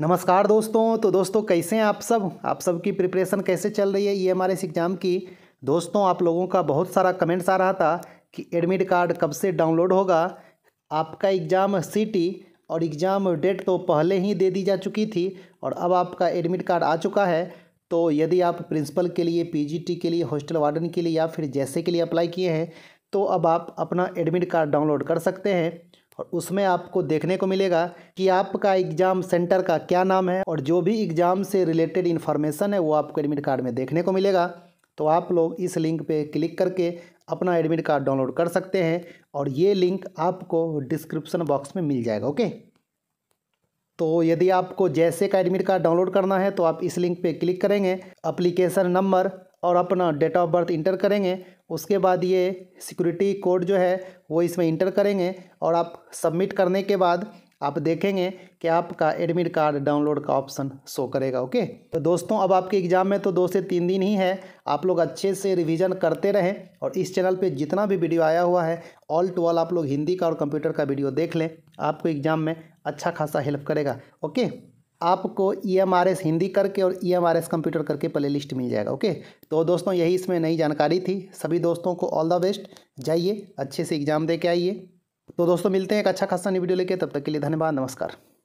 नमस्कार दोस्तों तो दोस्तों कैसे हैं आप सब आप सब की प्रिपरेशन कैसे चल रही है ये हमारे इस एग्ज़ाम की दोस्तों आप लोगों का बहुत सारा कमेंट्स आ रहा था कि एडमिट कार्ड कब से डाउनलोड होगा आपका एग्ज़ाम सीटी और एग्ज़ाम डेट तो पहले ही दे दी जा चुकी थी और अब आपका एडमिट कार्ड आ चुका है तो यदि आप प्रिंसिपल के लिए टी के लिए हॉस्टल वार्डन के लिए या फिर जैसे के लिए अप्लाई किए हैं तो अब आप अपना एडमिट कार्ड डाउनलोड कर सकते हैं और उसमें आपको देखने को मिलेगा कि आपका एग्ज़ाम सेंटर का क्या नाम है और जो भी एग्ज़ाम से रिलेटेड इन्फॉर्मेशन है वो आपको एडमिट कार्ड में देखने को मिलेगा तो आप लोग इस लिंक पे क्लिक करके अपना एडमिट कार्ड डाउनलोड कर सकते हैं और ये लिंक आपको डिस्क्रिप्सन बॉक्स में मिल जाएगा ओके तो यदि आपको जैसे का एडमिट कार्ड डाउनलोड करना है तो आप इस लिंक पे क्लिक करेंगे अप्लीकेशन नंबर और अपना डेट ऑफ बर्थ इंटर करेंगे उसके बाद ये सिक्योरिटी कोड जो है वो इसमें इंटर करेंगे और आप सबमिट करने के बाद आप देखेंगे कि आपका एडमिट कार्ड डाउनलोड का ऑप्शन शो करेगा ओके तो दोस्तों अब आपके एग्ज़ाम में तो दो से तीन दिन ही है आप लोग अच्छे से रिवीजन करते रहें और इस चैनल पे जितना भी वीडियो आया हुआ है ऑल टू ऑल आप लोग हिंदी का और कंप्यूटर का वीडियो देख लें आपको एग्ज़ाम में अच्छा खासा हेल्प करेगा ओके आपको E M R S Hindi करके और E M R S computer करके प्ले लिस्ट मिल जाएगा ओके तो दोस्तों यही इसमें नई जानकारी थी सभी दोस्तों को ऑल द बेस्ट जाइए अच्छे से एग्जाम दे के आइए तो दोस्तों मिलते हैं एक अच्छा खासा न्यू वीडियो लेके तब तक के लिए धन्यवाद नमस्कार